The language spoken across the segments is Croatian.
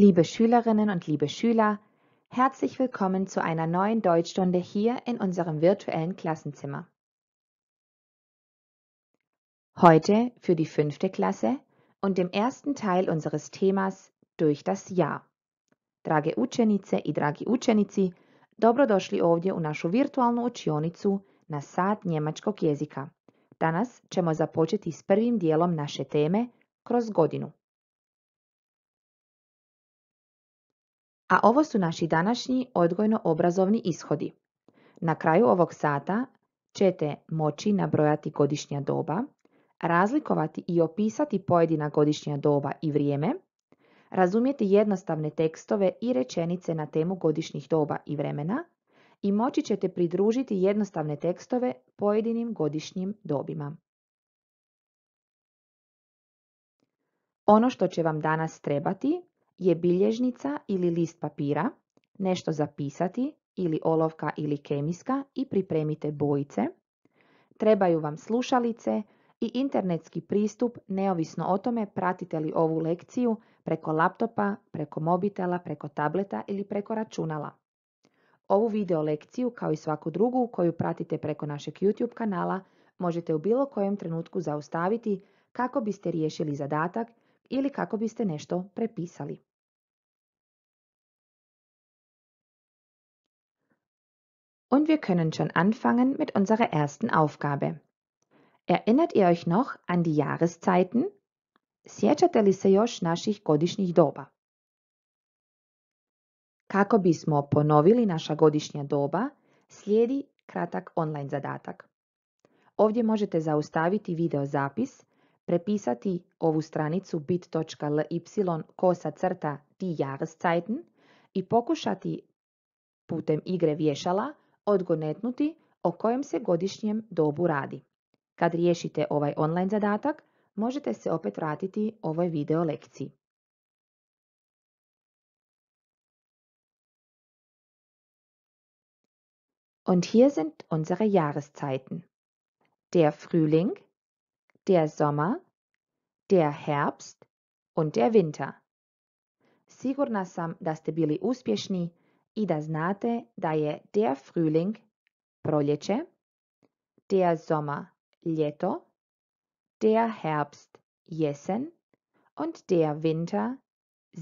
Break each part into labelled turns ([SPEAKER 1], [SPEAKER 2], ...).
[SPEAKER 1] Liebe Schülerinnen und liebe Schüler, herzlich willkommen zu einer neuen Deutschstunde hier in unserem virtuellen Klassenzimmer. Heute für die fünfte Klasse und dem ersten Teil unseres Themas Durch das Jahr. Drage učenice i dragi učenici, dobrodošli ovdje u našu virtualnu učionicu na sat njemačkog jezika. Danas ćemo započeti s prvim dijelom naše teme kroz godinu. A ovo su naši današnji odgojno-obrazovni ishodi. Na kraju ovog sata ćete moći nabrojati godišnja doba, razlikovati i opisati pojedina godišnja doba i vrijeme, razumjeti jednostavne tekstove i rečenice na temu godišnjih doba i vremena i moći ćete pridružiti jednostavne tekstove pojedinim godišnjim dobima. Ono što će vam danas trebati je bilježnica ili list papira, nešto zapisati ili olovka ili kemijska i pripremite bojice. Trebaju vam slušalice i internetski pristup neovisno o tome pratite li ovu lekciju preko laptopa, preko mobitela, preko tableta ili preko računala. Ovu video lekciju kao i svaku drugu koju pratite preko našeg YouTube kanala možete u bilo kojem trenutku zaustaviti kako biste riješili zadatak ili kako biste nešto prepisali. Und wir können schon anfangen mit unserer ersten Aufgabe. Erinnert ihr euch noch an die Jahreszeiten? Sjećate li se još naših godišnjih doba? Kako bismo ponovili naša godišnja doba, slijedi kratak online zadatak. Ovdje možete zaustaviti video zapis, prepisati ovu stranicu bit.ly kosa crta ti Jahreszeiten i pokušati putem igre vješala odgonetnuti o kojem se godišnjem dobu radi. Kad riješite ovaj online zadatak, možete se opet vratiti ovoj video lekciji. Und hier sind unsere Jahreszeiten. Der Frühling, der Sommer, der Herbst und der Winter. Sigurna sam da ste bili uspješni i da znate da je der Frühling proljeće, der Sommer ljeto, der Herbst jesen und der Winter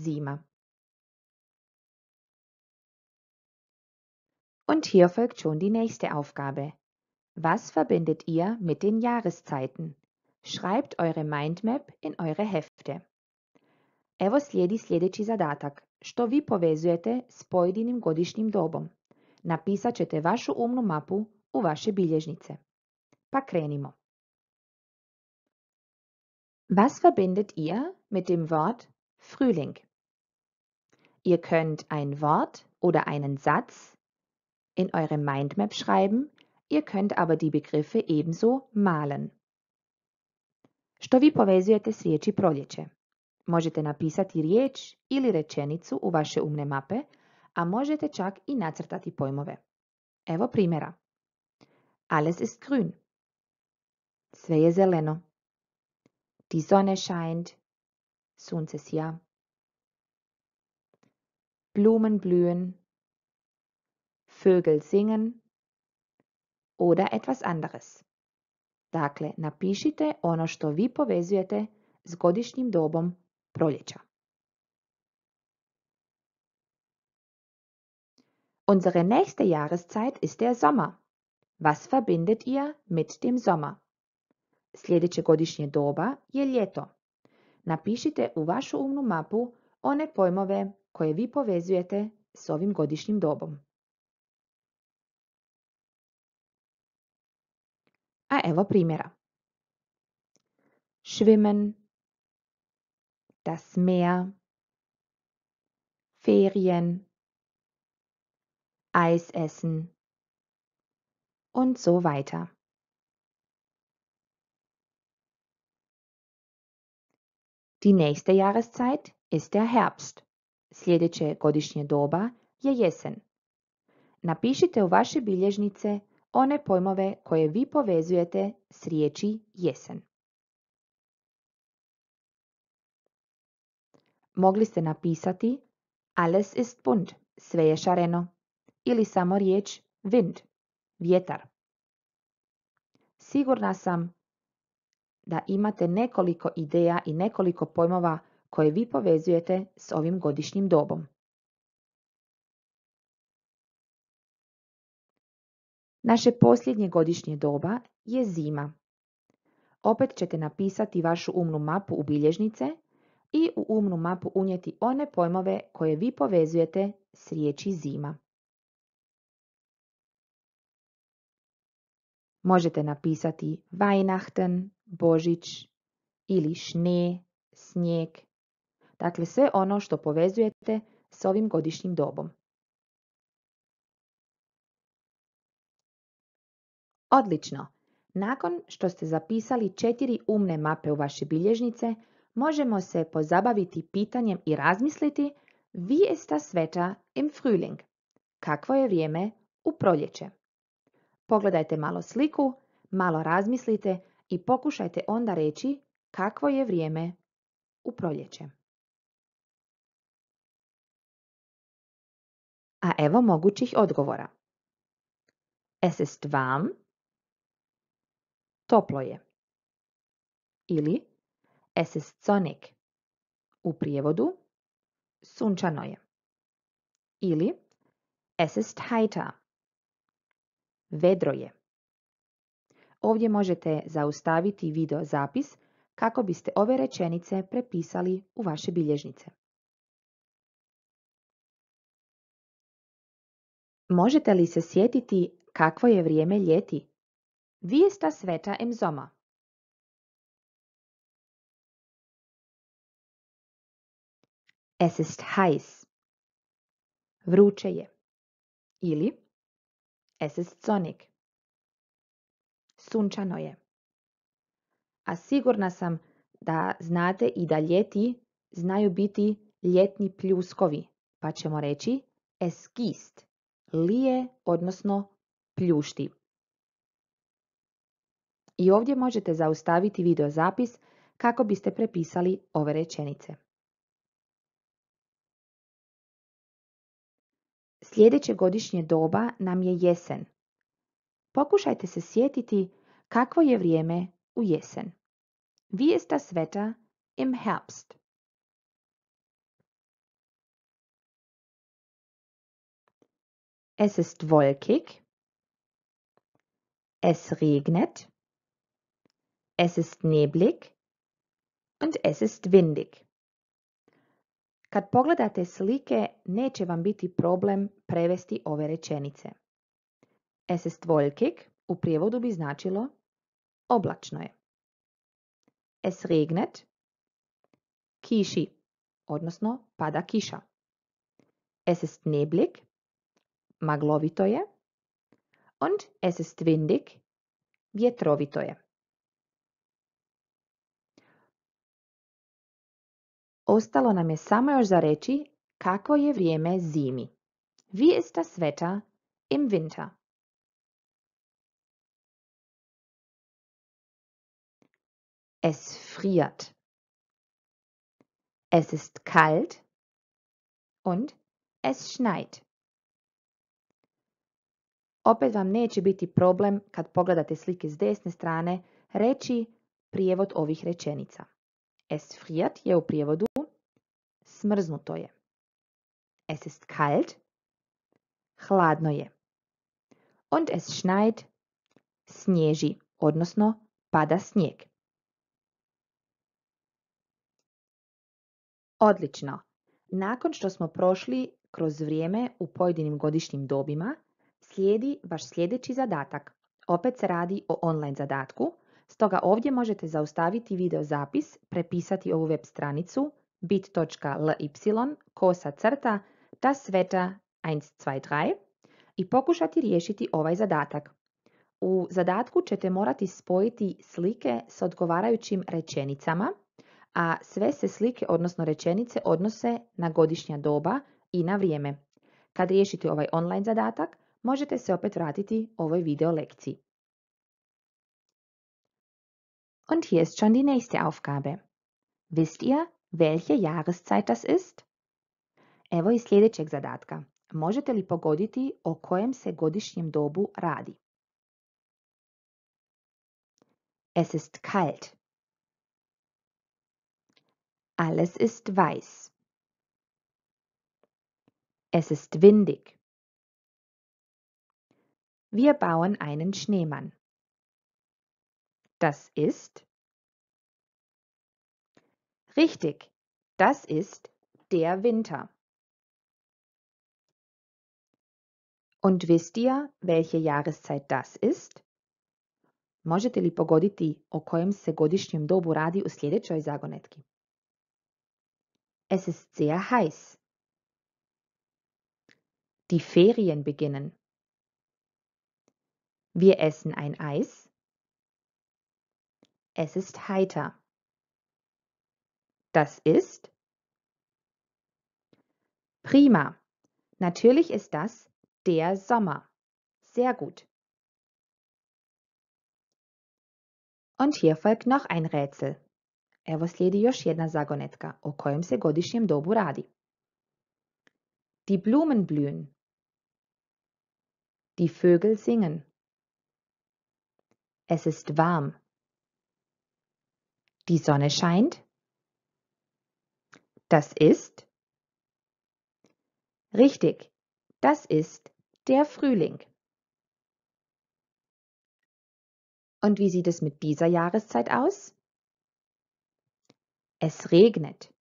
[SPEAKER 1] Sima. Und hier folgt schon die nächste Aufgabe. Was verbindet ihr mit den Jahreszeiten? Schreibt eure Mindmap in eure Hefte. Evo slijedi sljedeći zadatak što vi povezujete s pojedinim godišnjim dobom. Napisat ćete vašu umnu mapu u vaše bilježnice. Pa krenimo. Was verbindet ihr mit dem Wort Frühling? Ihr könnt ein Wort oder einen Satz in eure Mindmap schreiben, ihr könnt aber die Begriffe ebenso malen. Što vi povezujete s riječi proljeće? Možete napisati riječ ili rečenicu u vaše umne mape, a možete čak i nacrtati pojmove. Evo primjera. Alles ist grün. Sve je zeleno. Die Sonne scheint. Sunce sja. Blumen blühen. Vögel singen. Oder etwas anderes. Dakle, napišite ono što vi povezujete s godišnjim dobom proljeća. Unsere nächste Jahreszeit ist der Sommer. Was verbindet ihr mit dem Sommer? Sljedeće godišnje doba je ljeto. Napišite u vašu umnu mapu one pojmove koje vi povezujete s ovim godišnjim dobom. A evo primjera. Schwimmen, das Meer, Ferien, Eis essen und so weiter. Die nächste Jahreszeit ist der Herbst. Sljedeće godišnje doba je jesen. Napišite u vaše bilježnice one pojmove koje vi povezujete s riječi jesen. Mogli ste napisati alles ist bunt, sve je šareno, ili samo riječ wind, vjetar. Sigurna sam da imate nekoliko ideja i nekoliko pojmova koje vi povezujete s ovim godišnjim dobom. Naše posljednje godišnje doba je zima. Opet ćete napisati vašu umnu mapu u bilježnice i u umnu mapu unijeti one pojmove koje vi povezujete s riječi zima. Možete napisati Weihnachten, Božić ili šne, snijeg. Dakle, sve ono što povezujete s ovim godišnjim dobom. Odlično! Nakon što ste zapisali četiri umne mape u vaše bilježnice, možemo se pozabaviti pitanjem i razmisliti wie ist das Wetter im Frühling? Kakvo je vrijeme u proljeće? Pogledajte malo sliku, malo razmislite i pokušajte onda reći kakvo je vrijeme u proljeće. A evo mogućih odgovora. Es ist warm. Toplo je. Ili Es ist sonnig. U prijevodu, sunčano je. Ili, es ist Vedro je. Ovdje možete zaustaviti video zapis kako biste ove rečenice prepisali u vaše bilježnice. Možete li se sjetiti kakvo je vrijeme ljeti? Vijesta sveta im zoma. Es ist heiß. Vruće je. Ili es ist sonnig. Sunčano je. A sigurna sam da znate i da ljeti znaju biti ljetni pljuskovi, pa ćemo reći eskist, lije, odnosno pljušti. I ovdje možete zaustaviti videozapis kako biste prepisali ove rečenice. Sljedeće godišnje doba nam je jesen. Pokušajte se sjetiti kakvo je vrijeme u jesen. Wie ist das Wetter im Herbst? Es ist wolkig. Es regnet. Es ist neblig. Und es ist windig. Kad pogledate slike, neće vam biti problem prevesti ove rečenice. Es ist wolkig u prijevodu bi značilo oblačno je. Es regnet, kiši, odnosno pada kiša. Es ist neblig, maglovito je. Und es ist windig, vjetrovito je. Ostalo nam je samo još za reći kako je vrijeme zimi. Wie ist das Wetter im Winter? Es friert. Es ist kalt und es schneit. Opet vam neće biti problem kad pogledate slike s desne strane reći prijevod ovih rečenica. Es friert je u prijevodu Smrznuto je. Es ist kalt. Hladno je. Und es schneit. Snježi, odnosno pada snijeg. Odlično. Nakon što smo prošli kroz vrijeme u pojedinim godišnjim dobima, slijedi vaš sljedeći zadatak. Opet se radi o online zadatku, stoga ovdje možete zaustaviti video zapis, prepisati ovu web stranicu, bit.ly kosa crta ta sveta 123 i pokušati riješiti ovaj zadatak. U zadatku ćete morati spojiti slike s odgovarajućim rečenicama, a sve se slike, odnosno rečenice, odnose na godišnja doba i na vrijeme. Kad riješite ovaj online zadatak, možete se opet vratiti ovoj video lekciji. Und hier ist schon die nächste Aufgabe. Wisst ihr, welche Jahreszeit das ist? Evo i sljedećeg zadatka. Možete li pogoditi o kojem se godišnjem dobu radi? Es ist kalt. Alles ist weiß. Es ist windig. Wir bauen einen Schneemann. Das ist Richtig, das ist der Winter. Und wisst ihr, welche Jahreszeit das ist? Možete li pogoditi o kojem se godišnjem dobu radi u sljedećoj zagonetki? Es ist sehr heiß. Die Ferien beginnen. Wir essen ein Eis. Es ist heiter. Das ist prima. Natürlich ist das der Sommer. Sehr gut. Und hier folgt noch ein Rätsel. Evo slijedi još jedna zagonetka o kojem se godišnjem dobu radi. Die Blumen blühen. Die Vögel singen. Es ist warm. Die Sonne scheint. Das ist richtig. Das ist der Frühling. Und wie sieht es mit dieser Jahreszeit aus? Es regnet.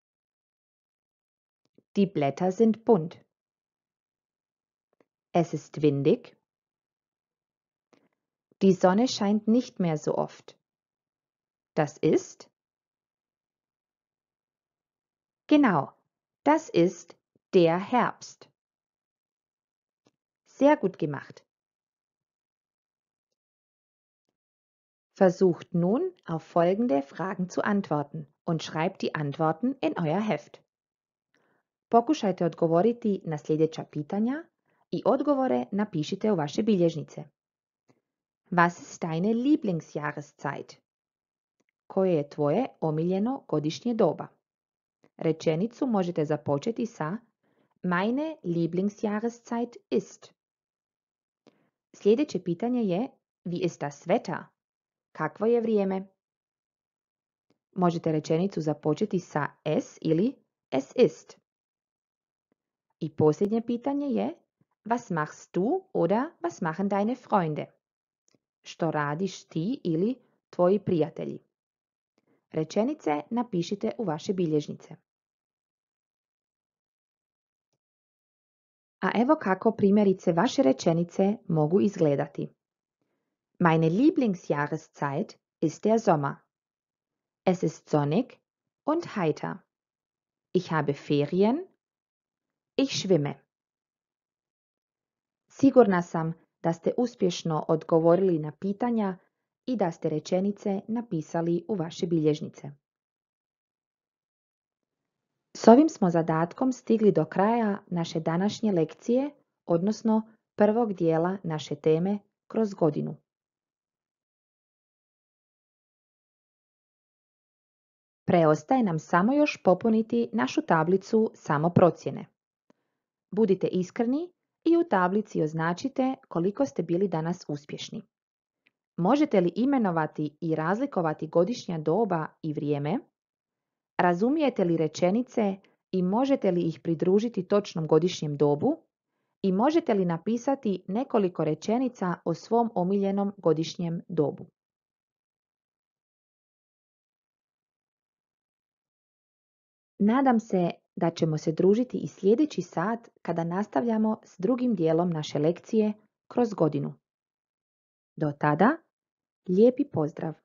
[SPEAKER 1] Die Blätter sind bunt. Es ist windig. Die Sonne scheint nicht mehr so oft. Das ist Genau, das ist der Herbst. Sehr gut gemacht. Versucht nun auf folgende Fragen zu antworten und schreibt die Antworten in euer Heft. Pokušajte odgovoriti na sljedeća pitanja i odgovore napišite u vaše bilježnice. Was ist deine Lieblingsjahreszeit? Koje je tvoje omiljeno godišnje doba? Rečenicu možete započeti sa Meine Lieblingsjahreszeit ist. Sljedeće pitanje je Wie ist das Wetter? Kakvo je vrijeme? Možete rečenicu započeti sa es ili es ist. I posljednje pitanje je Was machst du oder was machen deine Freunde? Što radiš ti ili tvoji prijatelji? Rečenice napišite u vaše bilježnice. A evo kako primjerice vaše rečenice mogu izgledati. Meine Lieblingsjahreszeit ist der Sommer. Es ist sonnig und heiter. Ich habe Ferien. Ich schwimme. Sigurna sam da ste uspješno odgovorili na pitanja i da ste rečenice napisali u vaše bilježnice ovim smo zadatkom stigli do kraja naše današnje lekcije, odnosno prvog dijela naše teme kroz godinu. Preostaje nam samo još popuniti našu tablicu samoprocjene. Budite iskreni i u tablici označite koliko ste bili danas uspješni. Možete li imenovati i razlikovati godišnja doba i vrijeme Razumijete li rečenice i možete li ih pridružiti točnom godišnjem dobu? I možete li napisati nekoliko rečenica o svom omiljenom godišnjem dobu? Nadam se da ćemo se družiti i sljedeći sat kada nastavljamo s drugim dijelom naše lekcije kroz godinu. Do tada, lijepi pozdrav!